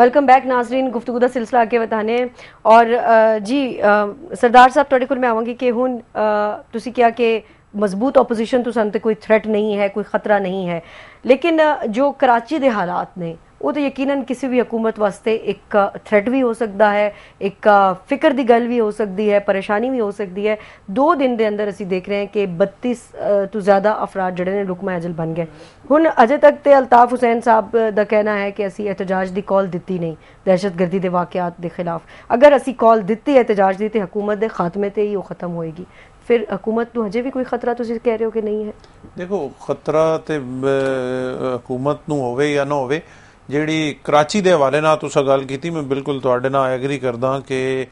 Welcome back नाजरीन गुफ्तु का सिलसिला आगे बताने और जी सरदार साहब थोड़े को मैं आवागी कि हूँ तुम क्या कि मजबूत ओपोजिशन तो सन कोई थ्रेट नहीं है कोई खतरा नहीं है लेकिन जो कराची के हालात ने ਉਹ ਤਾਂ ਯਕੀਨਨ ਕਿਸੇ ਵੀ ਹਕੂਮਤ ਵਾਸਤੇ ਇੱਕ ਥ੍ਰੈਟ ਵੀ ਹੋ ਸਕਦਾ ਹੈ ਇੱਕ ਫਿਕਰ ਦੀ ਗੱਲ ਵੀ ਹੋ ਸਕਦੀ ਹੈ ਪਰੇਸ਼ਾਨੀ ਵੀ ਹੋ ਸਕਦੀ ਹੈ ਦੋ ਦਿਨ ਦੇ ਅੰਦਰ ਅਸੀਂ ਦੇਖ ਰਹੇ ਹਾਂ ਕਿ 32 ਤੋਂ ਜ਼ਿਆਦਾ ਅਫਰਾਦ ਜਿਹੜੇ ਨੇ ਰੁਕਮਾ ਅਜਲ ਬਣ ਗਏ ਹੁਣ ਅਜੇ ਤੱਕ ਤੇ ਅਲਤਾਫ ਹੁਸੈਨ ਸਾਹਿਬ ਦਾ ਕਹਿਣਾ ਹੈ ਕਿ ਅਸੀਂ ਇਤਜਾਜ ਦੀ ਕਾਲ ਦਿੱਤੀ ਨਹੀਂ ਦਹਿਸ਼ਤਗਰਦੀ ਦੇ ਵਾਕਿਆਤ ਦੇ ਖਿਲਾਫ ਅਗਰ ਅਸੀਂ ਕਾਲ ਦਿੱਤੀ ਇਤਜਾਜ ਦੀ ਤੇ ਹਕੂਮਤ ਦੇ ਖਾਤਮੇ ਤੇ ਹੀ ਉਹ ਖਤਮ ਹੋਏਗੀ ਫਿਰ ਹਕੂਮਤ ਨੂੰ ਹਜੇ ਵੀ ਕੋਈ ਖਤਰਾ ਤੁਸੀਂ ਕਹਿ ਰਹੇ ਹੋ ਕਿ ਨਹੀਂ ਹੈ ਦੇਖੋ ਖਤਰਾ ਤੇ ਹਕੂਮਤ ਨੂੰ ਹੋਵੇ ਜਾਂ ਨਾ ਹੋਵੇ ਜਿਹੜੀ ਕਰਾਚੀ ਦੇ ਹਵਾਲੇ ਨਾਲ ਤੁਸੀਂ ਗੱਲ ਕੀਤੀ ਮੈਂ ਬਿਲਕੁਲ ਤੁਹਾਡੇ ਨਾਲ ਐਗਰੀ ਕਰਦਾ ਕਿ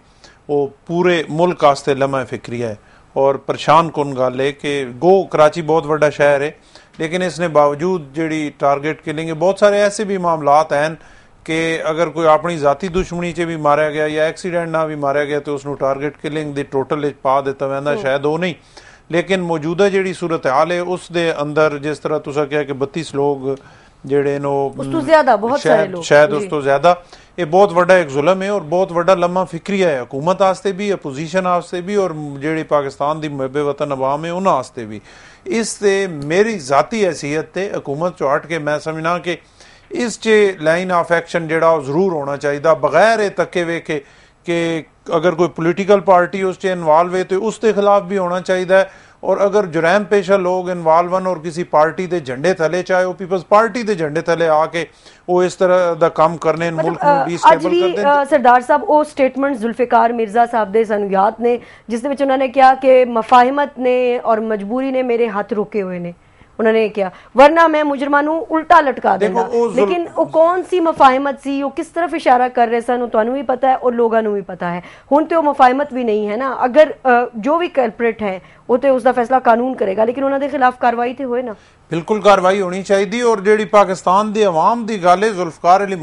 ਉਹ ਪੂਰੇ ਮੁਲਕ ਆਸਤੇ ਲਮਾ ਫਿਕਰੀ ਹੈ ਔਰ ਪਰੇਸ਼ਾਨ ਕੋਨ ਗੱਲ ਹੈ ਕਿ ਗੋ ਕਰਾਚੀ ਬਹੁਤ ਵੱਡਾ ਸ਼ਹਿਰ ਹੈ ਲੇਕਿਨ ਇਸ ਨੇ ਬਾਵਜੂਦ ਜਿਹੜੀ ਟਾਰਗੇਟ ਕਿਲਿੰਗ ਹੈ ਬਹੁਤ ਸਾਰੇ ਐਸੇ ਵੀ ਮਾਮਲਾਤ ਹਨ ਕਿ ਅਗਰ ਕੋਈ ਆਪਣੀ ਜ਼ਾਤੀ ਦੁਸ਼ਮਣੀ 'ਚ ਵੀ ਮਾਰਿਆ ਗਿਆ ਜਾਂ ਐਕਸੀਡੈਂਟ ਨਾਲ ਵੀ ਮਾਰਿਆ ਗਿਆ ਤੇ ਉਸ ਨੂੰ ਟਾਰਗੇਟ ਕਿਲਿੰਗ ਦੀ ਟੋਟਲ ਵਿੱਚ ਪਾ ਦਿੱਤਾ ਵੈਂਦਾ ਸ਼ਾਇਦ ਉਹ ਨਹੀਂ ਲੇਕਿਨ ਮੌਜੂਦਾ ਜਿਹੜੀ ਸੂਰਤ ਹਾਲ ਹੈ ਉਸ ਦੇ ਅੰਦਰ ਜਿਸ ਤਰ੍ਹਾਂ ਤੁਸੀਂ ਕਿਹਾ ਕਿ 32 ਲੋਕ ਜਿਹੜੇ ਨੇ ਉਸ ਤੋਂ ਜ਼ਿਆਦਾ ਬਹੁਤ ਸਾਰੇ ਲੋਕ ਸ਼ਾਇਦ ਉਸ ਤੋਂ ਜ਼ਿਆਦਾ ਇਹ ਬਹੁਤ ਵੱਡਾ ਇੱਕ ਜ਼ੁਲਮ ਹੈ ਔਰ ਬਹੁਤ ਵੱਡਾ ਲੰਮਾ ਫਿਕਰੀਆ ਹੈ ਹਕੂਮਤ ਆਸਤੇ ਵੀ ਅਪੋਜੀਸ਼ਨ ਆਸਤੇ ਵੀ ਔਰ ਜਿਹੜੇ ਪਾਕਿਸਤਾਨ ਦੀ ਮੁਹੱਬੇ ਵਤਨ ਆਵਾਮ ਹੈ ਉਹਨਾਂ ਆਸਤੇ ਵੀ ਇਸ ਤੇ ਮੇਰੀ ਜ਼ਾਤੀ ਹیثیت ਤੇ ਹਕੂਮਤ ਚੋਂ ਹਟ ਕੇ ਮੈਂ ਸਮਝਣਾ ਕਿ ਇਸ 'ਚ ਲਾਈਨ ਆਫ ਐਕਸ਼ਨ ਜਿਹੜਾ ਉਹ ਜ਼ਰੂਰ ਹੋਣਾ ਚਾਹੀਦਾ ਬਗੈਰ ਇਹ ਤੱਕੇ ਵੇਖੇ ਕਿ ਅਗਰ ਕੋਈ ਪੋਲੀਟੀਕਲ ਪਾਰਟੀ ਉਸ ਤੇ ਇਨਵੋਲਵ ਹੈ ਤੇ ਉਸ ਦੇ ਖਿਲਾਫ ਵੀ ਹੋਣਾ ਚਾਹੀਦਾ ਹੈ ਔਰ ਅਗਰ ਜੁਰੈਮ ਪੇਸ਼ਾ ਲੋਕ ਹਨ ਔਰ ਕਿਸੇ ਪਾਰਟੀ ਦੇ ਝੰਡੇ ਥਲੇ ਚਾਹੇ ਉਹ ਪੀਪਲਸ ਪਾਰਟੀ ਦੇ ਝੰਡੇ ਥਲੇ ਆ ਕੇ ਉਹ ਇਸ ਤਰ੍ਹਾਂ ਦਾ ਕੰਮ ਕਰਨੇ ਨੂੰ ਮੁਲਕ ਨੂੰ ਡੀਸਟੇਬਲ ਕਰਦੇ ਨੇ ਸਰਦਾਰ ਸਾਹਿਬ ਉਹ ਸਟੇਟਮੈਂਟ ਜ਼ੁਲਫਿਕਾਰ ਮਿਰਜ਼ਾ ਸਾਹਿਬ ਦੇ ਸਾਨੂੰ ਯਾਦ ਨੇ ਜਿਸ ਦੇ ਵਿੱਚ ਉਹਨਾਂ ਨੇ ਕਿਹਾ ਕਿ ਮਫਾਹਿਮਤ ਨੇ ਔਰ ਮਜਬੂਰੀ ਨੇ ਮੇਰੇ ਹੱਥ ਰੋਕੇ ਹੋਏ ਨੇ उन्होंने किया वरना मैं मुजरमान उल्टा लटका देना लेकिन वो कौन सी मुफाहमत सी वो किस तरफ इशारा कर रहे सन तो भी पता है और लोगों भी पता है हूँ तो मुफाहमत भी नहीं है ना अगर जो भी कैलपोरेट है वो तो उसका फैसला कानून करेगा लेकिन उन्होंने खिलाफ कार्रवाई तो हुए ना बिल्कुल कार्रवाई होनी चाहिए और जी पाकिस्तान की आवाम की गल है जुल्फकार अली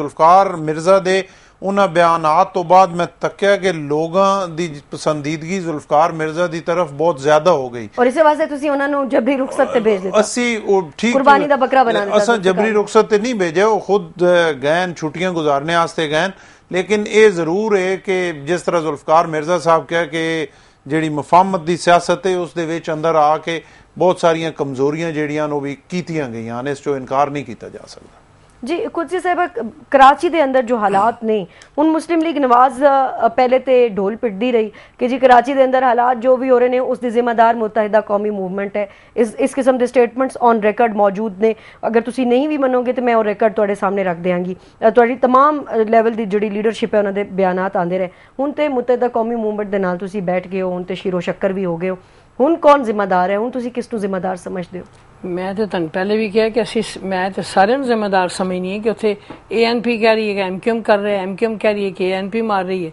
जुल्फकार मिर्जा दे ਉਹਨਾਂ ਬਿਆਨਾਂ ਤੋਂ ਬਾਅਦ ਮੈਂ ਤੱਕਿਆ ਕਿ ਲੋਕਾਂ ਦੀ ਪਸੰਦੀਦਗੀ ਜ਼ੁਲਫਕਾਰ ਮਿਰਜ਼ਾ ਦੀ ਤਰਫ ਬਹੁਤ ਜ਼ਿਆਦਾ ਹੋ ਗਈ ਔਰ ਇਸੇ ਵਾਸਤੇ ਤੁਸੀਂ ਉਹਨਾਂ ਨੂੰ ਜਬਰੀ ਰੁਖਸਤ ਤੇ ਭੇਜ ਦਿੱਤਾ ਅਸੀਂ ਉਹ ਠੀਕ ਕੁਰਬਾਨੀ ਦਾ ਬੱਕਰਾ ਬਣਾ ਦਿੱਤਾ ਅਸਾਂ ਜਬਰੀ ਰੁਖਸਤ ਤੇ ਨਹੀਂ ਭੇਜਿਆ ਉਹ ਖੁਦ ਗੈਨ ਛੁੱਟੀਆਂ گزارਨੇ ਵਾਸਤੇ ਗਏ ਲੇਕਿਨ ਇਹ ਜ਼ਰੂਰ ਹੈ ਕਿ ਜਿਸ ਤਰ੍ਹਾਂ ਜ਼ੁਲਫਕਾਰ ਮਿਰਜ਼ਾ ਸਾਹਿਬ ਕਹੇ ਕਿ ਜਿਹੜੀ ਮਫਾਮਤ ਦੀ ਸਿਆਸਤ ਹੈ ਉਸ ਦੇ ਵਿੱਚ ਅੰਦਰ ਆ ਕੇ ਬਹੁਤ ਸਾਰੀਆਂ ਕਮਜ਼ੋਰੀਆਂ ਜਿਹੜੀਆਂ ਉਹ ਵੀ ਕੀਤੀਆਂ ਗਈਆਂ ਨੇ ਇਸ ਤੋਂ ਇਨਕਾਰ ਨਹੀਂ ਕੀਤਾ ਜਾ ਸਕਦਾ ਜੀ ਕੁਝ ਸਾਹਿਬ ਕਰਾਚੀ ਦੇ ਅੰਦਰ ਜੋ ਹਾਲਾਤ ਨੇ ਹੁਣ ਮੁਸਲਿਮ ਲੀਗ ਨਵਾਜ਼ ਪਹਿਲੇ ਤੇ ਢੋਲ ਪਿੱਟਦੀ ਰਹੀ ਕਿ ਜੀ ਕਰਾਚੀ ਦੇ ਅੰਦਰ ਹਾਲਾਤ ਜੋ ਵੀ ਹੋ ਰਹੇ ਨੇ ਉਸ ਦੀ ਜ਼ਿੰਮੇਵਾਰ ਮੁਤਹਿਦਾ ਕੌਮੀ ਮੂਵਮੈਂਟ ਹੈ ਇਸ ਇਸ ਕਿਸਮ ਦੇ ਸਟੇਟਮੈਂਟਸ ਔਨ ਰਿਕਾਰਡ ਮੌਜੂਦ ਨੇ ਅਗਰ ਤੁਸੀਂ ਨਹੀਂ ਵੀ ਮੰਨੋਗੇ ਤੇ ਮੈਂ ਉਹ ਰਿਕਾਰਡ ਤੁਹਾਡੇ ਸਾਹਮਣੇ ਰੱਖ ਦਿਆਂਗੀ ਤੁਹਾਡੀ तमाम ਲੈਵਲ ਦੀ ਜਿਹੜੀ ਲੀਡਰਸ਼ਿਪ ਹੈ ਉਹਨਾਂ ਦੇ ਬਿਆਨਾਤ ਆਂਦੇ ਰਹੇ ਹੁਣ ਤੇ ਮੁਤਹਿਦਾ ਕੌਮੀ ਮੂਵਮੈਂਟ ਦੇ ਨਾਲ ਤੁਸੀਂ ਬੈਠ ਗਏ ਹੋ ਹੁਣ ਤੇ ਸ਼ੀਰੋ ਸ਼ੱਕਰ ਵੀ ਹੋ ਗਏ ਹੋ ਹੁਣ ਕੌਣ ਜ਼ਿੰਮੇਵਾਰ ਹੈ ਹੁਣ ਤੁਸੀਂ ਕਿਸ ਨੂੰ ਜ਼ਿੰਮੇਵਾਰ ਸਮਝਦੇ ਹੋ मैं तो तुम पहले भी कहा कि असी मैं तो सारे जिम्मेदार समझनी है कि उत्थे ए एन पी कह रही है कि एम क्यूम कर रहे हैं एम क्यूम कह रही है कि ए एन पी मार रही है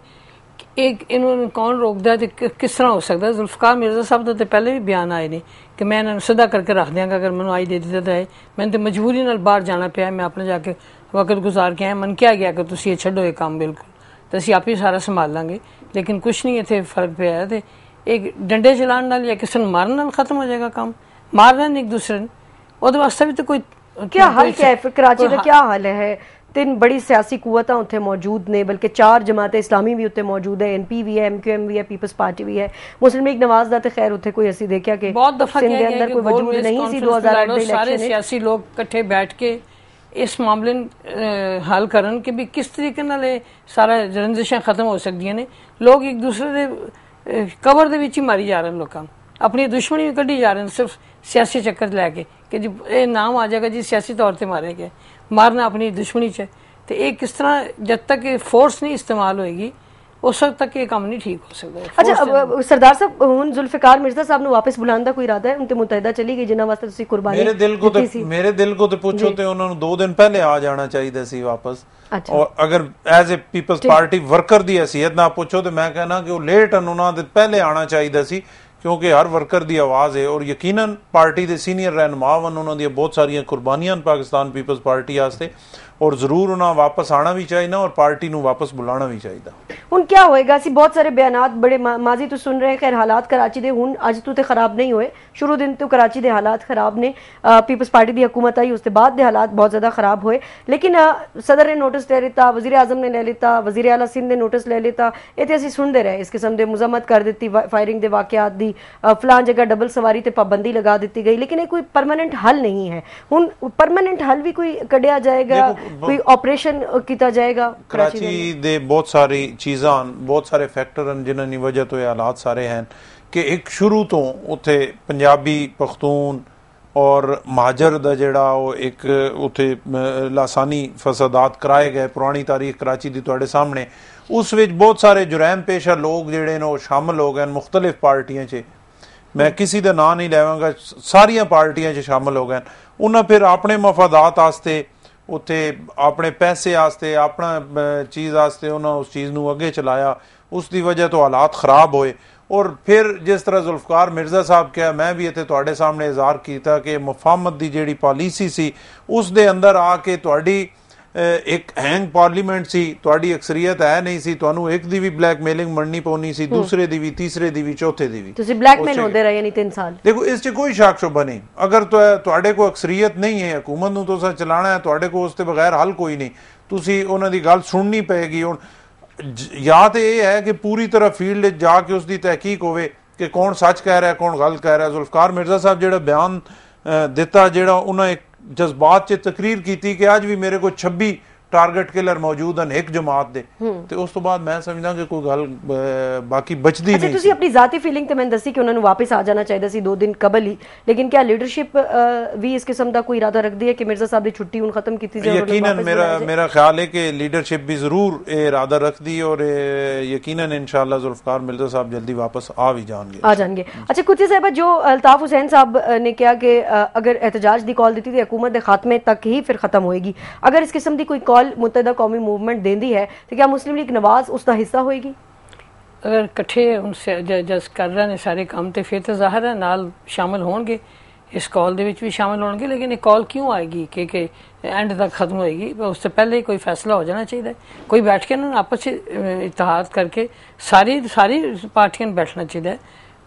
एक इन्होंने कौन रोकता तो किस तरह हो सकता है जुल्फकार मिर्जा साहब का तो पहले भी बयान आए हैं कि मैं इन्होंने सीधा करके रख देंगे अगर मैं आई दे दिता है मैंने तो मजबूरी न बहर जाना पै मैं अपने जाके वक्त गुजार के आया मन क्या गया कि तुम ये छोड़ो ये काम बिल्कुल तो असं आप ही सारा संभाल लेंगे लेकिन कुछ नहीं इतने फर्क पे एक डंडे चलाने या किसी मारन खत्म हो जाएगा काम ਮਾਰਨ ਇੱਕ ਦੂਸਰੇ ਉਹਦੇ ਵਾਸਤੇ ਵੀ ਤੇ ਕੋਈ ਕੀ ਹਾਲ ਹੈ ਫਿਰ ਕਰਾਚੀ ਦਾ ਕੀ ਹਾਲ ਹੈ ਤਿੰਨ ਬੜੀ ਸਿਆਸੀ ਕੂਵਤਾਂ ਉੱਥੇ ਮੌਜੂਦ ਨੇ ਬਲਕਿ ਚਾਰ ਜਮਾਤਾਂ ਇਸਲਾਮੀ ਵੀ ਉੱਥੇ ਮੌਜੂਦ ਹੈ ਐਨਪੀ ਵੀ ਹੈ ਐਮਕਿਊਐਮ ਵੀ ਹੈ ਪੀਪਲਸ ਪਾਰਟੀ ਵੀ ਹੈ ਮੁਸਲਿਮ ਲੀਗ ਨਵਾਜ਼ ਦਾ ਤੇ ਖੈਰ ਉੱਥੇ ਕੋਈ ਅਸੀਂ ਦੇਖਿਆ ਕਿ ਬਹੁਤ ਦਫਾ ਕਿਹਾ ਗਿਆ ਕਿ ਕੋਈ ਵਜੂਦ ਨਹੀਂ ਸੀ 2008 ਦੇ ਇਲੈਕਸ਼ਨ ਸਾਰੇ ਸਿਆਸੀ ਲੋਕ ਇਕੱਠੇ ਬੈਠ ਕੇ ਇਸ ਮਾਮਲੇ ਨੂੰ ਹੱਲ ਕਰਨ ਕਿ ਵੀ ਕਿਸ ਤਰੀਕੇ ਨਾਲ ਇਹ ਸਾਰਾ ਰੰਜਿਸ਼ਾਂ ਖਤਮ ਹੋ ਸਕਦੀਆਂ ਨੇ ਲੋਕ ਇੱਕ ਦੂਸਰੇ ਦੇ ਕਬਰ ਦੇ ਵਿੱਚ ਹੀ ਮਾਰੀ ਜਾ ਰਹੇ ਲੋਕਾਂ ਆਪਣੀ ਦੁਸ਼ਮਣੀ ਕੱਢੀ ਜਾ ਰਹੇ ਨੇ ਸਿਰਫ ਸਿਆਸੀ ਚੱਕਰ ਲੈ ਕੇ ਕਿ ਜੀ ਇਹ ਨਾਮ ਆ ਜਾਏਗਾ ਜੀ ਸਿਆਸੀ ਤੌਰ ਤੇ ਮਾਰੇਗੇ ਮਾਰਨਾ ਆਪਣੀ ਦੁਸ਼ਮਣੀ 'ਚ ਤੇ ਇਹ ਕਿਸ ਤਰ੍ਹਾਂ ਜਦ ਤੱਕ ਇਹ ਫੋਰਸ ਨਹੀਂ ਇਸਤੇਮਾਲ ਹੋਏਗੀ ਉਸ ਵਕਤ ਤੱਕ ਇਹ ਕੰਮ ਨਹੀਂ ਠੀਕ ਹੋ ਸਕਦਾ ਅੱਛਾ ਸਰਦਾਰ ਸਾਹਿਬ ਹੁਣ ਜ਼ੁਲਫਿਕਾਰ ਮਿਰਜ਼ਾ ਸਾਹਿਬ ਨੂੰ ਵਾਪਸ ਬੁਲਾਉਣ ਦਾ ਕੋਈ ਇਰਾਦਾ ਹੈ ਉਨ ਤੇ ਮੁਤਹਿਦਾ ਚਲੀ ਗਈ ਜਿਨ੍ਹਾਂ ਵਾਸਤੇ ਤੁਸੀਂ ਕੁਰਬਾਨੀ ਮੇਰੇ ਦਿਲ ਕੋ ਤੇ ਮੇਰੇ ਦਿਲ ਕੋ ਤੇ ਪੁੱਛੋ ਤੇ ਉਹਨਾਂ ਨੂੰ 2 ਦਿਨ ਪਹਿਲੇ ਆ ਜਾਣਾ ਚਾਹੀਦਾ ਸੀ ਵਾਪਸ ਔਰ ਅਗਰ as a Peoples Party worker ਦੀ ਹਸੀਅਤ ਨਾ ਪੁੱਛੋ ਤੇ ਮੈਂ ਕਹਿੰਦਾ ਕਿ ਉਹ ਲੇਟ ਹਨ ਉਹਨਾਂ ਦੇ ਪਹਿਲੇ ਆਣਾ ਚਾਹੀਦਾ ਸੀ ਕਿਉਂਕਿ ਹਰ ਵਰਕਰ ਦੀ ਆਵਾਜ਼ ਹੈ ਔਰ ਯਕੀਨਨ ਪਾਰਟੀ ਦੇ ਸੀਨੀਅਰ ਰਹਿਨਮਾ ਵਨ ਉਹਨਾਂ ਦੀਆਂ ਬਹੁਤ ਸਾਰੀਆਂ ਕੁਰਬਾਨੀਆਂ ਪਾਕਿਸਤਾਨ ਪੀਪਲਸ ਪਾਰਟੀ ਵਾਸਤੇ ਔਰ ਜ਼ਰੂਰ ਉਹਨਾਂ ਵਾਪਸ ਆਣਾ ਵੀ ਚਾਹੀਦਾ ਔਰ ਪਾਰਟੀ ਨੂੰ ਵਾਪਸ ਬੁਲਾਣਾ ਵੀ ਚਾਹੀਦਾ हूँ क्या होएगा असि बहुत सारे बयान बड़े मा, माजी तो सुन रहे खैर हालात कराची के हूँ अज तो खराब नहीं हुए शुरू दिन तो कराची के हालात खराब ने पीपल्स पार्टी की हकूमत आई उसके बाद के हालात बहुत ज़्यादा खराब हुए लेकिन आ, सदर ने नोटिस ले लिता वजीर आजम ने ले लिता वजीर अला सिंह ने नोटिस ले लिता ये तो असं सुनते रहे इस किस्म के मुजम्मत कर दी फायरिंग के वाकत की फलान जगह डबल सवारी से पाबंदी लगा दी गई लेकिन यह कोई परमानेंट हल नहीं है हूँ परमानेंट हल भी कोई क्या जाएगा कोई ऑपरेशन किया जाएगा कराची बहुत सारी चीज ਚੀਜ਼ਾਂ ਹਨ ਬਹੁਤ ਸਾਰੇ ਫੈਕਟਰ ਹਨ ਜਿਨ੍ਹਾਂ ਦੀ وجہ ਤੋਂ ਇਹ ਹਾਲਾਤ ਸਾਰੇ ਹਨ ਕਿ ਇੱਕ ਸ਼ੁਰੂ ਤੋਂ ਉੱਥੇ ਪੰਜਾਬੀ ਪਖਤੂਨ ਔਰ ਮਾਜਰ ਦਾ ਜਿਹੜਾ ਉਹ ਇੱਕ ਉੱਥੇ ਲਾਸਾਨੀ ਫਸਾਦਾਤ ਕਰਾਏ ਗਏ ਪੁਰਾਣੀ ਤਾਰੀਖ ਕਰਾਚੀ ਦੀ ਤੁਹਾਡੇ ਸਾਹਮਣੇ ਉਸ ਵਿੱਚ ਬਹੁਤ ਸਾਰੇ ਜੁਰਮ ਪੇਸ਼ਾ ਲੋਕ ਜਿਹੜੇ ਨੇ ਉਹ ਸ਼ਾਮਲ ਹੋ ਗਏ ਹਨ ਮੁxtਲਿਫ ਪਾਰਟੀਆਂ 'ਚ ਮੈਂ ਕਿਸੇ ਦਾ ਨਾਂ ਨਹੀਂ ਲੈਵਾਂਗਾ ਸਾਰੀਆਂ ਪਾਰਟੀਆਂ 'ਚ ਸ਼ਾਮਲ ਹੋ ਗਏ ਹਨ ਉਹਨਾਂ ਫਿਰ ਆਪਣੇ ਮਫਾਦਾਤ ਵਾਸਤੇ उत्थे अपने पैसे आस्ते अपना चीज़ आस्ते उन्होंने उस चीज़ को अगे चलाया उसकी वजह तो हालात खराब होए और फिर जिस तरह जुल्फकार मिर्जा साहब क्या मैं भी इतने तो सामने इजहार किया कि मुफामत की जी पॉलिसी सी उस दे अंदर आके थोड़ी ਇੱਕ ਹੈਂਗ ਪਾਰਲੀਮੈਂਟ ਸੀ ਤੁਹਾਡੀ ਅਕਸਰੀਅਤ ਹੈ ਨਹੀਂ ਸੀ ਤੁਹਾਨੂੰ ਇੱਕ ਦੀ ਵੀ ਬਲੈਕਮੇਲਿੰਗ ਮੰਨਣੀ ਪਉਣੀ ਸੀ ਦੂਸਰੇ ਦੀ ਵੀ ਤੀਸਰੇ ਦੀ ਵੀ ਚੌਥੇ ਦੀ ਵੀ ਤੁਸੀਂ ਬਲੈਕਮੇਲ ਹੁੰਦੇ ਰਹੇ ਯਾਨੀ 3 ਸਾਲ ਦੇਖੋ ਇਸ 'ਚ ਕੋਈ ਸ਼ੱਕ ਸ਼ੁਬਾ ਨਹੀਂ ਅਗਰ ਤੁਹਾਡੇ ਕੋ ਅਕਸਰੀਅਤ ਨਹੀਂ ਹੈ ਹਕੂਮਤ ਨੂੰ ਤੁਸੀਂ ਚਲਾਣਾ ਹੈ ਤੁਹਾਡੇ ਕੋ ਉਸ ਤੇ ਬਗੈਰ ਹੱਲ ਕੋਈ ਨਹੀਂ ਤੁਸੀਂ ਉਹਨਾਂ ਦੀ ਗੱਲ ਸੁਣਨੀ ਪਏਗੀ ਹੁਣ ਜਾਂ ਤੇ ਇਹ ਹੈ ਕਿ ਪੂਰੀ ਤਰ੍ਹਾਂ ਫੀਲਡ 'ਚ ਜਾ ਕੇ ਉਸ ਦੀ ਤਹਿਕੀਕ ਹੋਵੇ ਕਿ ਕੌਣ ਸੱਚ ਕਹਿ ਰਿਹਾ ਕੌਣ ਗਲਤ ਕਹਿ ਰਿਹਾ ਜ਼ੁਲਫਕਾਰ ਮਿਰਜ਼ਾ ਸਾਹਿਬ ਜਿਹੜਾ ਬਿਆਨ ਦਿੱਤਾ ਜਿਹੜਾ ਉਹਨਾਂ ਇੱਕ ਜਜ਼ਬਾਤ 'ਚ ਤਕਰੀਰ ਕੀਤੀ ਕਿ ਅੱਜ ਵੀ ਮੇਰੇ ਕੋਲ 26 टारगेट किलर मौजूद हैं एक जमात दे हम्म। ते तो उस तो बाद मैं समझदा कि कोई गल बाकी बचदी अच्छा, नहीं तुसी अपनी ذاتی फीलिंग ते मैं दसी कि उनन वापस आ जाना चाहिदा सी दो दिन कबल ही लेकिन क्या लीडरशिप भी इस किस्म दा कोई इरादा रख दिया कि मिर्ज़ा साहब दी छुट्टी उन खत्म कीती जाए यकीनन मेरा मेरा ख्याल है कि लीडरशिप भी जरूर ए इरादा रख दी और यकीनन इंशाल्लाह ज़ुल्फ़िकार मिर्ज़ा साहब जल्दी वापस आ भी जाएंगे आ जाएंगे अच्छा कुछ साहब जो अल्ताफ हुसैन साहब ने किया कि अगर احتجاج दी कॉल दी थी तो हुकूमत के खात्मे तक ही फिर खत्म होगी अगर इस किस्म दी कोई ਕਾਲ ਮੁਤਹਿਦਾ ਕੌਮੀ ਮੂਵਮੈਂਟ ਦਿੰਦੀ ਹੈ ਤੇ ਕਿਆ ਮੁਸਲਿਮ ਲੀਗ ਨਵਾਜ਼ ਉਸ ਦਾ ਹਿੱਸਾ ਹੋਏਗੀ ਅਗਰ ਇਕੱਠੇ ਉਨਸੇ ਜਸ ਕਰ ਰਹੇ ਨੇ ਸਾਰੇ ਕੰਮ ਤੇ ਫਿਰ ਤਾਂ ਜ਼ਾਹਰ ਹੈ ਨਾਲ ਸ਼ਾਮਲ ਹੋਣਗੇ ਇਸ ਕਾਲ ਦੇ ਵਿੱਚ ਵੀ ਸ਼ਾਮਲ ਹੋਣਗੇ ਲੇਕਿਨ ਇਹ ਕਾਲ ਕਿਉਂ ਆਏਗੀ ਕਿ ਕਿ ਐਂਡ ਤੱਕ ਖਤਮ ਹੋਏਗੀ ਉਸ ਤੋਂ ਪਹਿਲੇ ਕੋਈ ਫੈਸਲਾ ਹੋ ਜਾਣਾ ਚਾਹੀਦਾ ਕੋਈ ਬੈਠ ਕੇ ਨਾ ਆਪਸ ਵਿੱਚ ਇਤਿਹਾਦ ਕਰਕੇ ਸਾਰੀ ਸਾਰੀ ਪਾਰਟੀਆਂ ਬੈਠਣਾ ਚਾਹੀਦਾ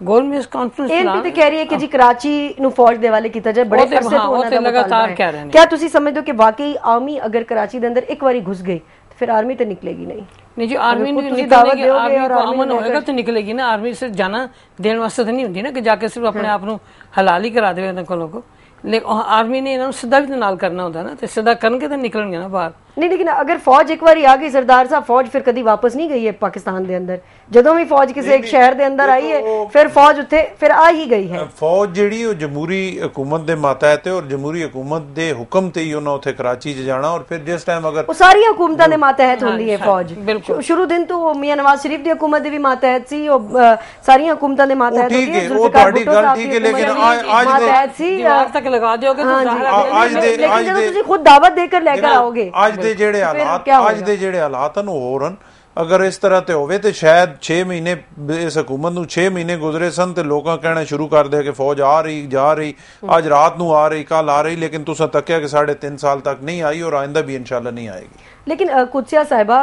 ਗੋਲਮੇਜ਼ ਕਾਨਫਰੰਸ ਇਹ ਵੀ ਕਹਿ ਰਹੀ ਹੈ ਕਿ ਜੀ ਕਰਾਚੀ ਨੂੰ ਫੌਜ ਦੇ ਵਾਲੇ ਕੀਤਾ ਜਾਏ ਬੜੇ ਅਰਸੇ ਤੋਂ ਉਹਨਾਂ ਦਾ ਲਗਾਤਾਰ ਕਹਿ ਰਹੇ ਨੇ ਕੀ ਤੁਸੀਂ ਸਮਝਦੇ ਹੋ ਕਿ ਵਾਕਈ ਆਰਮੀ ਅਗਰ ਕਰਾਚੀ ਦੇ ਅੰਦਰ ਇੱਕ ਵਾਰੀ ਘੁਸ ਗਈ ਤੇ ਫਿਰ ਆਰਮੀ ਤੇ ਨਿਕਲੇਗੀ ਨਹੀਂ ਨਹੀਂ ਜੀ ਆਰਮੀ ਨੂੰ ਨਹੀਂ ਦਾਵਤ ਆਰਮੀ ਕੋ ਹੋਏਗਾ ਤੇ ਨਿਕਲੇਗੀ ਨਾ ਆਰਮੀ ਸਿਰ ਜਾਣਾ ਦੇਣ ਵਾਸਤੇ ਤਾਂ ਨਹੀਂ ਹੁੰਦੀ ਨਾ ਕਿ ਜਾ ਕੇ ਸਿਰਫ ਆਪਣੇ ਆਪ ਨੂੰ ਹਲਾਲ ਹੀ ਕਰਾ ਦੇਵੇ ਉਹਨਾਂ ਕੋਲੋਂ ਲੇਕਿਨ ਆਰਮੀ ਨੇ ਇਹਨਾਂ ਨੂੰ ਸਿੱਧਾ ਵੀ ਨਾਲ ਕਰਨਾ ਹੁੰਦਾ ਨਾ ਤੇ ਸਿੱਧਾ ਕਰਨਗੇ ਤਾਂ ਨਿਕਲਣਗੇ ਨਾ ਬਾਹਰ ਨਹੀਂ ਲੇਕਿਨ ਅਗਰ ਫੌਜ ਇੱਕ ਵਾਰੀ ਆ ਗਈ ਸਰਦਾਰ ਸਾਹਿਬ ਫੌਜ ਫਿਰ ਕਦੀ ਵਾਪਸ ਨਹੀਂ ਗਈ ਹੈ ਪਾਕਿਸਤਾਨ ਦੇ ਅੰਦਰ ਜਦੋਂ ਵੀ ਫੌਜ ਕਿਸੇ ਇੱਕ ਸ਼ਹਿਰ ਦੇ ਅੰਦਰ ਆਈ ਹੈ ਫਿਰ ਫੌਜ ਉੱਥੇ ਫਿਰ ਆ ਹੀ ਗਈ ਹੈ ਫੌਜ ਜਿਹੜੀ ਉਹ ਜਮਹੂਰੀ ਹਕੂਮਤ ਦੇ ਮਾਤਹਿਤ ਹੈ ਔਰ ਜਮਹੂਰੀ ਹਕੂਮਤ ਦੇ ਹੁਕਮ ਤੇ ਹੀ ਉਹਨਾਂ ਉੱਥੇ ਕਰਾਚੀ 'ਚ ਜਾਣਾ ਔਰ ਫਿਰ ਜਿਸ ਟਾਈਮ ਅਗਰ ਉਹ ਸਾਰੀ ਹਕੂਮਤਾਂ ਦੇ ਮਾਤਹਿਤ ਹੁੰਦੀ ਹੈ ਫੌਜ ਸ਼ੁਰੂ ਦਿਨ ਤੋਂ ਮੀਆਂ ਨਵਾਜ਼ ਸ਼ਰੀਫ ਦੀ ਹਕੂਮਤ ਦੇ ਵੀ ਮਾਤਹਿਤ ਸੀ ਉਹ ਸਾਰੀਆਂ ਹਕੂਮਤਾਂ ਦੇ ਮਾਤਹਿਤ ਹੁੰਦੀ ਹੈ ਉਹ ਤੁਹਾਡੀ ਗੱਲ ਠੀਕ ਹੈ ਲੇਕਿਨ ਅੱਜ ਦੇ ਮਾਤਹਿਤ ਸੀ ਦੀਵਾਰ ਤੱਕ ਲਗਾ ਦਿਓਗੇ ਤੁਸੀਂ ਜ਼ਾਹਰ ਅੱਜ ਦੇ ਅੱਜ ਦੇ ਤੁਸੀਂ ਖੁਦ ਦਾਵਤ ਦੇ ਕੇ ਲੈ ਕੇ ਆਓਗੇ ਦੇ ਜਿਹੜੇ ਹਾਲਾਤ ਅੱਜ ਦੇ ਜਿਹੜੇ ਹਾਲਾਤ ਹਨ ਹੋਰ ਹਨ ਅਗਰ ਇਸ ਤਰ੍ਹਾਂ ਤੇ ਹੋਵੇ ਤੇ ਸ਼ਾਇਦ 6 ਮਹੀਨੇ ਇਸ ਹਕੂਮਤ ਨੂੰ 6 ਮਹੀਨੇ ਗੁਜ਼ਰੇ ਸਨ ਤੇ ਲੋਕਾਂ ਕਹਿਣਾ ਸ਼ੁਰੂ ਕਰ ਦਿਆ ਕਿ ਫੌਜ ਆ ਰਹੀ ਜਾ ਰਹੀ ਅੱਜ ਰਾਤ ਨੂੰ ਆ ਰਹੀ ਕੱਲ ਆ ਰਹੀ ਲੇਕਿਨ ਤੁਸੀਂ ਤੱਕਿਆ ਕਿ 3.5 ਸਾਲ ਤੱਕ ਨਹੀਂ ਆਈ ਔਰ ਆਇੰਦਾ ਵੀ ਇਨਸ਼ਾਅੱਲਾ ਨਹੀਂ ਆਏਗੀ लेकिन कुदसिया साहबा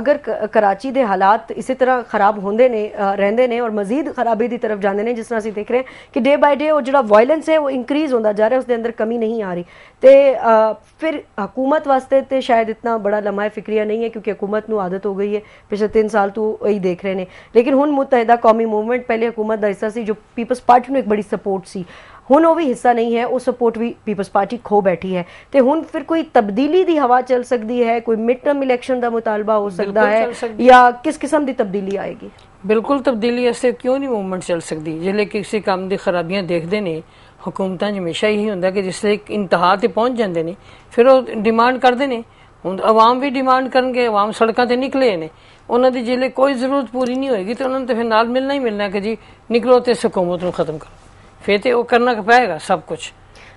अगर कराची के हालात इस तरह खराब होंगे ने रेंदे ने और मजीद खराबी की तरफ जाते हैं जिस तरह अं देख रहे हैं कि डे बाय डे जो वॉयलेंस है वो इंक्रीज होता जा रहा है उसके अंदर कमी नहीं आ रही तो फिर हकूमत वास्ते तो शायद इतना बड़ा लम्हा फिक्रिया नहीं है क्योंकि हकूमत को आदत हो गई है पिछले तीन साल तो यही देख रहे हैं लेकिन हूँ मुतहदा कौमी मूवमेंट पहले हकूमत का हिस्सा से जो पीपल्स पार्टी को एक बड़ी सपोर्ट सी ਹੁਣ ਉਹ ਵੀ ਹਿੱਸਾ ਨਹੀਂ ਹੈ ਉਹ ਸਪੋਰਟ ਵੀ ਪੀਪਲਸ ਪਾਰਟੀ ਖੋ ਬੈਠੀ ਹੈ ਤੇ ਹੁਣ ਫਿਰ ਕੋਈ ਤਬਦੀਲੀ ਦੀ ਹਵਾ ਚੱਲ ਸਕਦੀ ਹੈ ਕੋਈ ਮਿਡ ਟਰਮ ਇਲੈਕਸ਼ਨ ਦਾ ਮੁਤਾਲਬਾ ਹੋ ਸਕਦਾ ਹੈ ਜਾਂ ਕਿਸ ਕਿਸਮ ਦੀ ਤਬਦੀਲੀ ਆਏਗੀ ਬਿਲਕੁਲ ਤਬਦੀਲੀ ਐਸੇ ਕਿਉਂ ਨਹੀਂ ਮੂਵਮੈਂਟ ਚੱਲ ਸਕਦੀ ਕਿ ਕਿਸੇ ਕੰਮ ਦੀ ਖਰਾਬੀਆਂ ਦੇਖਦੇ ਨੇ ਹਕੂਮਤਾਂ ਹਮੇਸ਼ਾ ਹੀ ਹੁੰਦਾ ਕਿ ਜਿਸ ਇੱਕ ਇੰਤਹਾ ਤੇ ਪਹੁੰਚ ਜਾਂਦੇ ਨੇ ਫਿਰ ਉਹ ਡਿਮਾਂਡ ਕਰਦੇ ਨੇ ਹੁਣ ਆਵਾਮ ਵੀ ਡਿਮਾਂਡ ਕਰਨਗੇ ਆਵਾਮ ਸੜਕਾਂ ਤੇ ਨਿਕਲੇ ਨੇ ਉਹਨਾਂ ਦੀ ਜਿਹੜੇ ਕੋਈ ਜ਼ਰੂਰਤ ਪੂਰੀ ਨਹੀਂ ਹੋਏਗੀ ਤੇ ਉਹਨਾਂ ਨੂੰ ਤੇ ਫਿਰ ਨਾਲ ਮਿਲਣਾ ਹੀ ਮਿਲਣਾ ਕਿ ਜੀ ਨਿਕਲੋ ਤੇ ਹਕੂਮਤ ਨੂੰ ਖਤਮ ਕਰੋ ਫੇਰ ਤੇ ਉਹ ਕਰਨਾ ਪਏਗਾ ਸਭ ਕੁਝ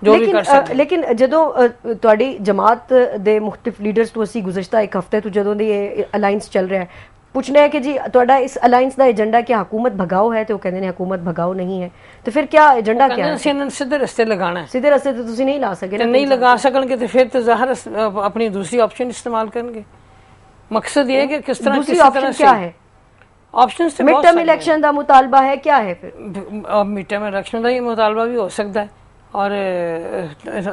ਜੋ ਵੀ ਕਰ ਸਕਦੇ ਲੇਕਿਨ ਜਦੋਂ ਤੁਹਾਡੀ ਜਮਾਤ ਦੇ ਮੁਖਤਲਿਫ ਲੀਡਰਸ ਤੋਂ ਅਸੀਂ ਗੁਜ਼ਸ਼ਤਾ ਇੱਕ ਹਫ਼ਤੇ ਤੋਂ ਜਦੋਂ ਦੀ ਇਹ ਅਲਾਈਅੰਸ ਚੱਲ ਰਿਹਾ ਹੈ ਪੁੱਛਣਾ ਹੈ ਕਿ ਜੀ ਤੁਹਾਡਾ ਇਸ ਅਲਾਈਅੰਸ ਦਾ ਏਜੰਡਾ ਕਿ ਹਕੂਮਤ ਭਗਾਓ ਹੈ ਤੇ ਉਹ ਕਹਿੰਦੇ ਨੇ ਹਕੂਮਤ ਭਗਾਓ ਨਹੀਂ ਹੈ ਤੇ ਫਿਰ ਕੀ ਏਜੰਡਾ ਕੀ ਹੈ ਅਸੀਂ ਇਹਨਾਂ ਸਿੱਧੇ ਰਸਤੇ ਲਗਾਣਾ ਹੈ ਸਿੱਧੇ ਰਸਤੇ ਤੇ ਤੁਸੀਂ ਨਹੀਂ ਲਾ ਸਕਦੇ ਤੇ ਨਹੀਂ ਲਗਾ ਸਕਣਗੇ ਤੇ ਫਿਰ ਤੇ ਜ਼ਾਹਰ ਆਪਣੀ ਦੂਸਰੀ ਆਪਸ਼ਨ ਇਸਤੇਮਾਲ ਕਰਨਗੇ ਮਕਸਦ ਇਹ ਹੈ ਕਿ ਕਿਸ ਤਰ੍ਹਾਂ ਕਿਸ ਤਰ੍ਹਾਂ ਕੀ ਹੈ ਆਪਸ਼ਨਸ ਤੇ ਮਿਡ ਟਰਮ ਇਲੈਕਸ਼ਨ ਦਾ ਮੁਤਾਲਬਾ ਹੈ ਕੀ ਹੈ ਫਿਰ ਮਿਡ ਟਰਮ ਇਲੈਕਸ਼ਨ ਦਾ ਹੀ ਮੁਤਾਲਬਾ ਵੀ ਹੋ ਸਕਦਾ ਹੈ ਔਰ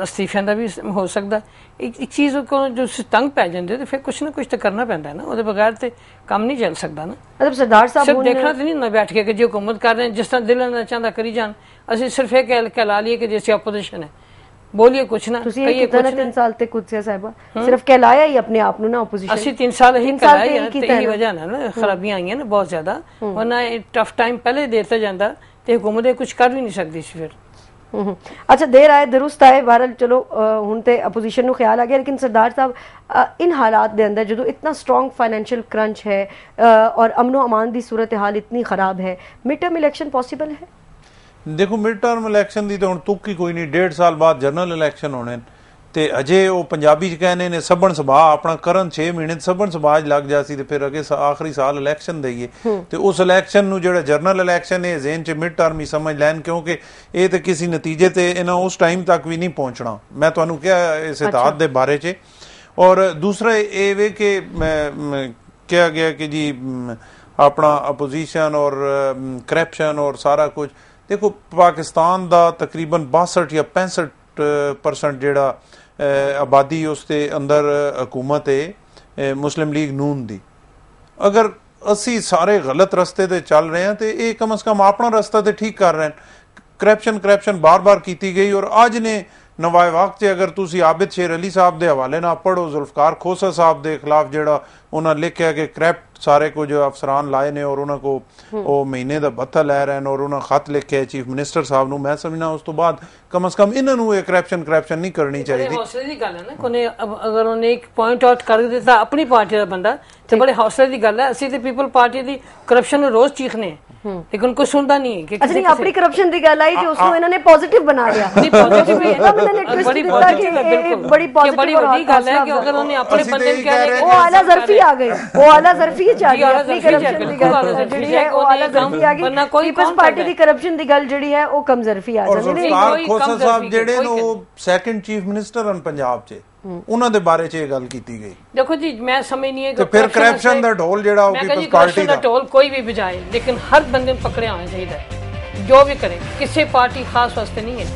ਅਸਤੀਫਿਆਂ ਦਾ ਵੀ ਹੋ ਸਕਦਾ ਇੱਕ ਇੱਕ ਚੀਜ਼ ਕੋ ਜੋ ਤੰਗ ਪੈ ਜਾਂਦੇ ਤੇ ਫਿਰ ਕੁਛ ਨਾ ਕੁਛ ਤਾਂ ਕਰਨਾ ਪੈਂਦਾ ਨਾ ਉਹਦੇ ਬਗੈਰ ਤੇ ਕੰਮ ਨਹੀਂ ਚੱਲ ਸਕਦਾ ਨਾ ਮਤਲਬ ਸਰਦਾਰ ਸਾਹਿਬ ਨੂੰ ਦੇਖਣਾ ਤੇ ਨਹੀਂ ਨਾ ਬੈਠ ਕੇ ਕਿ ਜੇ ਹਕੂਮਤ ਕਰ ਰਹੇ ਜਿਸ ਤਰ੍ਹਾਂ ਦਿਲ ਨਾਲ ਚਾਹੁੰਦਾ ਕਰੀ ਜਾਣ ਅਸੀਂ ਸਿਰਫ ਇਹ ਕਹਿ ਲਾ ਲਈਏ ਕਿ ਜੇ ਅਸੀਂ ਆਪੋਜੀਸ਼ਨ ਹੈ ਬੋਲਿਏ ਕੁਛ ਨਾ ਤੁਸੀਂ ਇਹ ਕਿਤਨਾ ਤਿੰਨ ਸਾਲ ਤੇ ਕੁਦਸਿਆ ਸਾਹਿਬਾ ਸਿਰਫ ਕਹਿਲਾਇਆ ਹੀ ਆਪਣੇ ਆਪ ਨੂੰ ਨਾ ਆਪੋਜੀਸ਼ਨ ਅਸੀਂ 3 ਸਾਲ ਹੀ ਕਹਿਲਾਇਆ ਤੇ ਇਹ ਵਜ੍ਹਾ ਨਾਲ ਖਰਾਬੀਆਂ ਆਈਆਂ ਨੇ ਬਹੁਤ ਜ਼ਿਆਦਾ ਵਰਨਾ ਇਹ ਟਫ ਟਾਈਮ ਪਹਿਲੇ ਦੇਤਾ ਜਾਂਦਾ ਤੇ ਹਕੂਮਤ ਇਹ ਕੁਝ ਕਰ ਵੀ ਨਹੀਂ ਸਕਦੀ ਸੀ ਫਿਰ ਅੱਛਾ ਦੇਰ ਆਏ ਦਰੁਸਤ ਆਏ ਵਾਰਲ ਚਲੋ ਹੁਣ ਤੇ ਆਪੋਜੀਸ਼ਨ ਨੂੰ ਖਿਆਲ ਆ ਗਿਆ ਲੇਕਿਨ ਸਰਦਾਰ ਸਾਹਿਬ ਇਨ ਹਾਲਾਤ ਦੇ ਅੰਦਰ ਜਦੋਂ ਇਤਨਾ ਸਟਰੋਂਗ ਫਾਈਨੈਂਸ਼ੀਅਲ ਕਰੰਚ ਹੈ ਔਰ ਅਮਨੋ ਅਮਾਨ ਦੀ ਸੂਰਤ ਹਾਲ ਇਤਨੀ ਖਰਾਬ ਹੈ ਮਿਡ ਟਰਮ ਇਲੈਕਸ਼ਨ ਪੋਸੀਬਲ ਹੈ ਦੇਖੋ ਮਿਡ ਟਰਮ ਇਲੈਕਸ਼ਨ ਦੀ ਤਾਂ ਹੁਣ ਤੁੱਕ ਹੀ ਕੋਈ ਨਹੀਂ ਡੇਢ ਸਾਲ ਬਾਅਦ ਜਨਰਲ ਇਲੈਕਸ਼ਨ ਹੋਣੇ ਤੇ ਅਜੇ ਉਹ ਪੰਜਾਬੀ ਚ ਕਹਿੰਦੇ ਨੇ ਸਭਣ ਸਭਾ ਆਪਣਾ ਕਰਨ 6 ਮਹੀਨੇ ਸਭਣ ਸਭਾਜ ਲੱਗ ਜਾ ਸੀ ਤੇ ਫਿਰ ਅਗੇ ਆਖਰੀ ਸਾਲ ਇਲੈਕਸ਼ਨ ਦਈਏ ਤੇ ਉਸ ਇਲੈਕਸ਼ਨ ਨੂੰ ਜਿਹੜਾ ਜਨਰਲ ਇਲੈਕਸ਼ਨ ਹੈ ਜ਼ੇਨ ਚ ਮਿਡ ਟਰਮ ਹੀ ਸਮਝ ਲੈਣ ਕਿਉਂਕਿ ਇਹ ਤਾਂ ਕਿਸੇ ਨਤੀਜੇ ਤੇ ਇਹਨਾਂ ਉਸ ਟਾਈਮ ਤੱਕ ਵੀ ਨਹੀਂ ਪਹੁੰਚਣਾ ਮੈਂ ਤੁਹਾਨੂੰ ਕਿਹਾ ਇਸ ਇਤਾਦ ਦੇ ਬਾਰੇ 'ਚ ਔਰ ਦੂਸਰਾ ਇਹ ਵੇ ਕਿ ਕਿਹਾ ਗਿਆ ਕਿ ਜੀ ਆਪਣਾ ਆਪੋਜੀਸ਼ਨ ਔਰ ਕਰਪਸ਼ਨ ਔਰ ਸਾਰਾ ਕੁਝ ਦੇਖੋ ਪਾਕਿਸਤਾਨ ਦਾ ਤਕਰੀਬਨ 62 ਜਾਂ 65% ਜਿਹੜਾ ਆਬਾਦੀ ਉਸ ਦੇ ਅੰਦਰ ਹਕੂਮਤ ਹੈ ਮੁਸਲਿਮ ਲੀਗ ਨੂਨ ਦੀ ਅਗਰ ਅਸੀਂ ਸਾਰੇ ਗਲਤ ਰਸਤੇ ਤੇ ਚੱਲ ਰਹੇ ਹਾਂ ਤੇ ਇਹ ਕਮਸ ਕਮ ਆਪਣਾ ਰਸਤਾ ਤੇ ਠੀਕ ਕਰ ਰਹੇ ਹਨ ਕਰਪਸ਼ਨ ਕਰਪਸ਼ਨ ਬਾਰ-ਬਾਰ ਕੀਤੀ ਗਈ ਔਰ ਅੱਜ ਨੇ ਨਵਾਏ ਵਕਤ ਤੇ ਅਗਰ ਤੁਸੀਂ ਆਬਿਦ ਸ਼ੇਰ ਅਲੀ ਸਾਹਿਬ ਦੇ ਹਵਾਲੇ ਨਾਲ ਪੜੋ ਜ਼ੁਲਫਕਾਰ ਖੋਸਾ ਸਾਹਿਬ ਦੇ ਖਿਲਾਫ ਜਿਹੜਾ ਉਹਨਾਂ ਲਿਖਿਆ ਕਿ ਕ੍ਰੈਪਟ ਸਾਰੇ ਕੁਝ ਅਫਸਰਾਨ ਲਾਏ ਨੇ ਔਰ ਉਹਨਾਂ ਕੋ ਉਹ ਮਹੀਨੇ ਦਾ ਬੱਤਾ ਲੈ ਰਹੇ ਨੇ ਔਰ ਉਹਨਾਂ ਖਤ ਲਿਖਿਆ ਚੀਫ ਮਿਨਿਸਟਰ ਸਾਹਿਬ ਨੂੰ ਮੈਂ ਸਮਝਣਾ ਉਸ ਤੋਂ ਬਾਅਦ ਕਮ ਸ ਕਮ ਇਹਨਾਂ ਨੂੰ ਇਹ ਕ੍ਰੈਪਸ਼ਨ ਕ੍ਰੈਪਸ਼ਨ ਨਹੀਂ ਕਰਨੀ ਚਾਹੀਦੀ ਹੌਸਲੇ ਦੀ ਗੱਲ ਹੈ ਨਾ ਕੋਨੇ ਅਗਰ ਉਹਨੇ ਇੱਕ ਪੁਆਇੰਟ ਆਊਟ ਕਰ ਦਿੱਤਾ ਆਪਣੀ ਪਾਰਟੀ ਦਾ ਬੰਦਾ ਤੇ ਬੜੇ ਹੌਸਲੇ ਦੀ ਗੱਲ ਹੈ ਅਸੀਂ ਤੇ ਪੀਪਲ ਪਾਰਟੀ ਦੀ ਕਰਪਸ਼ਨ ਨੂੰ ਰੋਜ਼ ਚੀਖਨੇ ਲੇਕਿਨ ਕੋਈ ਸੁਣਦਾ ਨਹੀਂ ਕਿ ਅੱਛਾ ਨਹੀਂ ਆਪਣੀ ਕਰਪਸ਼ਨ ਦੀ ਗੱਲ ਆਈ ਤੇ ਉਸ ਨੂੰ ਇਹਨਾਂ ਨੇ ਪੋਜ਼ਿਟਿਵ ਬਣਾ ਲਿਆ ਨਹੀਂ ਪੋਜ਼ਿਟਿਵ ਇਹਨਾਂ ਨੇ ਟਵਿਸਟ ਦਿੱਤਾ ਕਿ ਬੜੀ ਪੋਜ਼ਿਟਿਵ ਬੜੀ ਵੱਡੀ ਗੱਲ ਹੈ ਕਿ ਅਗਰ ਉਹਨੇ ਆਪਣੇ ਬੰਦੇ ਨੂੰ ਕਹਿੰਦੇ ਉਹ ਆਲਾ ਜ਼ਰਫੀ ਆ ਗਏ ਉਹ ਆਲਾ ਜ਼ਰਫੀ ਚ ਆ ਗਈ ਆਪਣੀ ਕਰਪਸ਼ਨ ਦੀ ਗੱਲ ਜਿਹੜੀ ਹੈ ਉਹ ਆਲਾ ਜ਼ਰਫੀ ਆ ਗਈ ਕੋਈ ਪੀਪਲ ਪਾਰਟੀ ਦੀ ਕਰਪਸ਼ਨ ਦੀ ਗੱਲ ਜਿਹੜੀ ਹੈ ਉਹ ਕਮ ਜ਼ਰਫੀ ਆ ਜਾਂਦੀ ਨੇ ਔਰ ਸਾਹਿਬ ਜਿਹੜੇ ਨੇ ਉਹ ਸੈਕੰਡ ਚੀਫ ਮਿਨਿਸਟਰ ਹਨ ਪੰਜਾਬ ਦੇ ਉਹਨਾਂ ਦੇ ਬਾਰੇ 'ਚ ਇਹ ਗੱਲ ਕੀਤੀ ਗਈ ਦੇਖੋ ਜੀ ਮੈਂ ਨਹੀਂ ਆਇਆ ਕਿ ਫਿਰ ਕਰਪਸ਼ਨ ਦਾ ਢੋਲ ਜਿਹੜਾ ਉਹ ਪੀਪਲਸ ਪਾਰਟੀ ਦਾ ਢੋਲ ਕੋਈ ਵੀ ਵਜਾਏ ਲੇਕਿਨ ਹਰ ਬੰਦੇ ਨੂੰ ਪਕੜਿਆ ਹੋਣਾ ਚਾਹੀਦਾ ਜੋ ਵੀ ਕਰੇ ਕਿਸੇ ਪਾਰਟੀ ਖਾਸ ਵਾਸਤੇ ਨਹੀਂ ਹੈ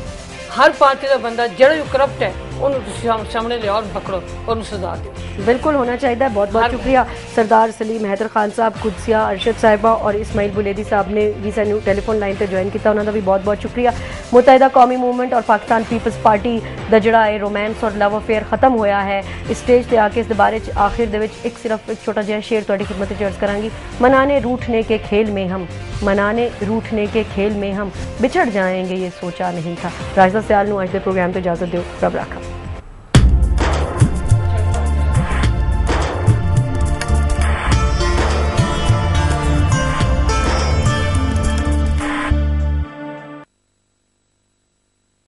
ਹਰ ਪਾਰਟੀ ਦਾ ਬੰਦਾ ਜਿਹੜਾ ਵੀ ਕਰਪਟ ਹੈ ਉਹਨੂੰ ਤੁਸੀਂ ਸਾਹਮਣੇ ਲਿਆਓ ਔਰ ਪਕੜੋ ਉਹਨੂੰ ਸਜ਼ਾ ਦਿਓ ਬਿਲਕੁਲ ਹੋਣਾ ਚਾਹੀਦਾ ਹੈ ਬਹੁਤ ਬਹੁਤ ਸ਼ੁਕਰੀਆ ਸਰਦਾਰ ਸਲੀਮ ਹੈਦਰ ਖਾਨ ਸਾਹਿਬ ਕੁਦਸੀਆ ਅਰਸ਼ਦ ਸਾਹਿਬਾ ਔਰ ਇਸਮਾਈਲ ਬੁਲੇਦੀ ਸਾਹਿਬ ਨੇ ਵੀ ਸਾਨੂੰ ਟੈਲੀਫੋਨ ਲਾਈਨ ਤੇ ਜੁਆਇਨ ਕੀਤਾ ਉਹਨਾਂ ਦਾ ਵੀ ਬਹੁਤ ਬਹੁਤ ਸ਼ੁਕਰੀਆ ਮੁਤਾਹਿਦਾ ਕੌਮੀ ਮੂਵਮੈਂਟ ਔਰ ਪਾਕਿਸਤਾਨ ਪੀਪਲਸ ਪਾਰਟੀ ਦਾ ਜਿਹੜਾ ਇਹ ਰੋਮਾਂਸ ਔਰ ਲਵ ਅਫੇਅਰ ਖਤਮ ਹੋਇਆ ਹੈ ਇਸ ਸਟੇਜ ਤੇ ਆ ਕੇ ਇਸ ਦੇ ਬਾਰੇ ਚ ਆਖਿਰ ਦੇ ਵਿੱਚ ਇੱਕ ਸਿਰਫ ਇੱਕ ਛੋਟਾ ਜਿਹਾ ਸ਼ੇਅਰ ਤੁਹਾਡੀ ਖਿਦਮਤ ਵਿੱਚ ਅਰਜ਼ ਕਰਾਂਗੀ ਮਨਾਨੇ ਰੂਠਨੇ ਕੇ ਖੇਲ ਮੇ ਹਮ ਮਨਾਨੇ ਰੂਠਨੇ ਕੇ ਖੇਲ ਮੇ ਹਮ ਵਿਛੜ जाएंगे ਇਹ ਸੋਚਾ ਨਹੀਂ ਥਾ ਰਾਜਦਾ ਸਿਆਲ ਨੂੰ ਅੱਜ ਦੇ ਪ੍ਰੋਗਰਾਮ ਤੇ ਇਜਾਜ਼ਤ ਦਿਓ ਰੱਬ ਰਾਖਾ